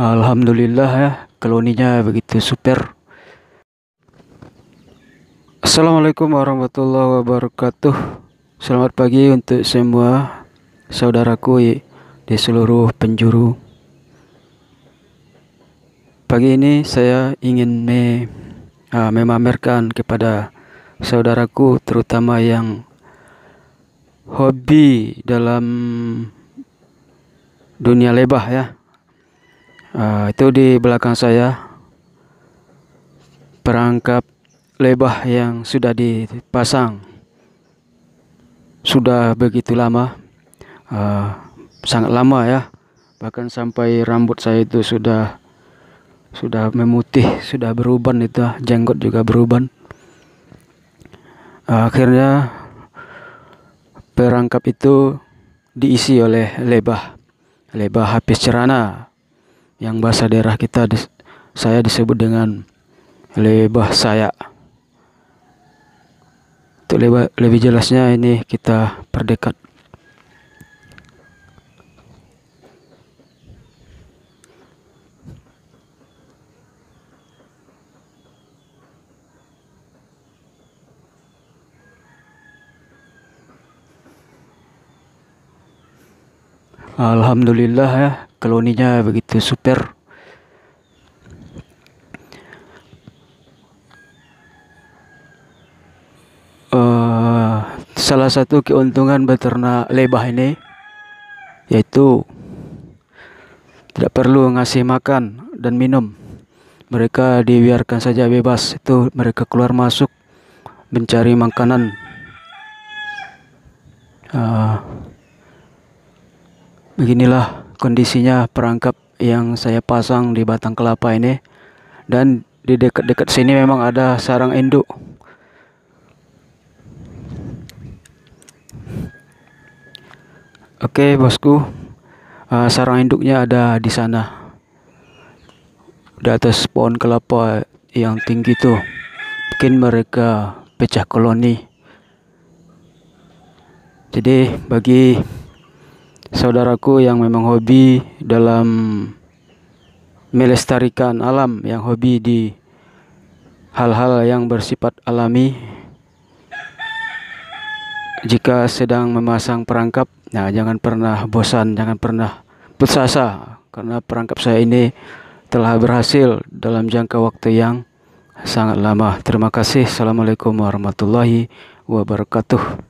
Alhamdulillah ya keloninya begitu super Assalamualaikum warahmatullahi wabarakatuh Selamat pagi untuk semua saudaraku di seluruh penjuru Pagi ini saya ingin me, uh, memamerkan kepada saudaraku terutama yang hobi dalam dunia lebah ya uh, itu di belakang saya perangkap lebah yang sudah dipasang sudah begitu lama uh, sangat lama ya bahkan sampai rambut saya itu sudah sudah memutih sudah beruban itu jenggot juga beruban uh, akhirnya perangkap itu diisi oleh lebah lebah habis cerana yang bahasa daerah kita dis saya disebut dengan lebah saya untuk lebih, lebih jelasnya ini kita perdekat Alhamdulillah ya koloninya begitu super uh, salah satu keuntungan beternak lebah ini yaitu tidak perlu ngasih makan dan minum mereka dibiarkan saja bebas itu mereka keluar masuk mencari makanan uh, Beginilah kondisinya perangkap yang saya pasang di batang kelapa ini dan di dekat-dekat sini memang ada sarang induk. Oke, bosku. Uh, sarang induknya ada di sana. Di atas pohon kelapa yang tinggi itu. Mungkin mereka pecah koloni. Jadi bagi saudaraku yang memang hobi dalam melestarikan alam, yang hobi di hal-hal yang bersifat alami. Jika sedang memasang perangkap, nah jangan pernah bosan, jangan pernah putus asa karena perangkap saya ini telah berhasil dalam jangka waktu yang sangat lama. Terima kasih. Assalamualaikum warahmatullahi wabarakatuh.